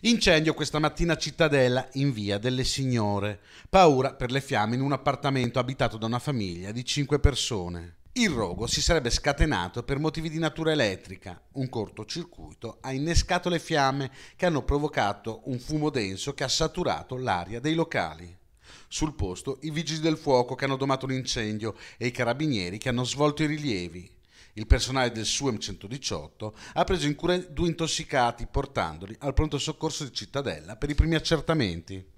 Incendio questa mattina a Cittadella, in via delle Signore. Paura per le fiamme in un appartamento abitato da una famiglia di 5 persone. Il rogo si sarebbe scatenato per motivi di natura elettrica. Un cortocircuito ha innescato le fiamme che hanno provocato un fumo denso che ha saturato l'aria dei locali. Sul posto i vigili del fuoco che hanno domato l'incendio e i carabinieri che hanno svolto i rilievi. Il personale del SUEM 118 ha preso in cura due intossicati portandoli al pronto soccorso di Cittadella per i primi accertamenti.